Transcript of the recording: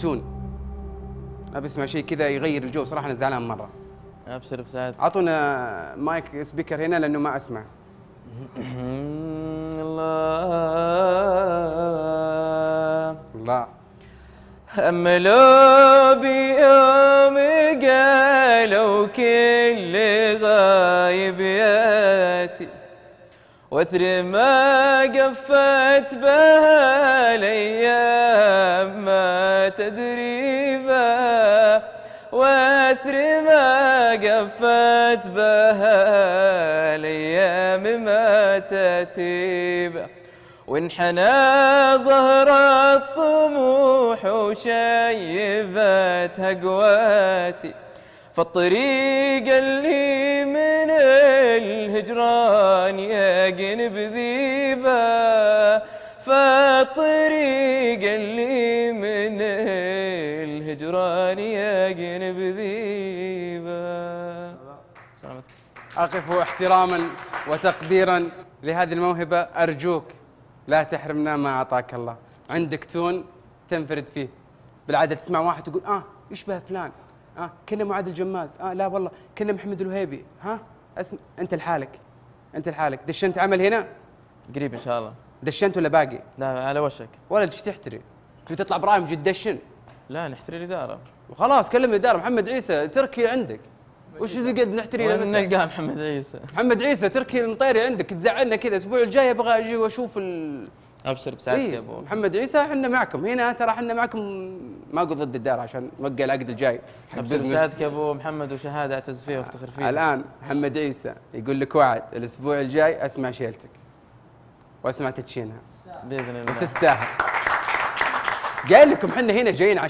تون ابي اسمع شيء كذا يغير الجو صراحه انا زعلان مره ابشر بسعد اعطونا مايك سبيكر هنا لانه ما اسمع الله الله لو بيوم قالوا كل ياتي واثر ما قفت بها الايام ما تدري بها واثر ما قفت بها الايام ما تتيب وانحنى ظهر الطموح وشيبت هقواتي فالطريق اللي من الهجران يقن بذيبه فطريق اللي من الهجران يقن بذيبه سلامتك أقف احتراما وتقديرا لهذه الموهبة أرجوك لا تحرمنا ما أعطاك الله عندك تون تنفرد فيه بالعادة تسمع واحد تقول آه يشبه فلان آه كنا معاذ الجماز آه لا والله كنا محمد الوهيبي ها اسم انت لحالك انت لحالك دشنت عمل هنا قريب ان شاء الله دشنت ولا باقي لا على وشك ولا ايش تحتري تبي تطلع برايم جد دشن لا نحتري الاداره وخلاص كلم الاداره محمد عيسى تركي عندك وش قد نحتري نلقاه محمد عيسى محمد عيسى تركي المطيري عندك تزعلنا كذا الاسبوع الجاي ابغى اجي واشوف ال... ابشر بسعادتك إيه؟ يا ابو محمد عيسى احنا معكم هنا ترى احنا معكم ما اقول ضد الدار عشان نوقع العقد الجاي ابشر بسعادتك يا ابو محمد وشهاده اعتز فيها وافتخر فيها الان محمد عيسى يقول لك وعد الاسبوع الجاي اسمع شيلتك واسمع تدشينها باذن الله وتستاهل قال لكم احنا هنا جايين عشان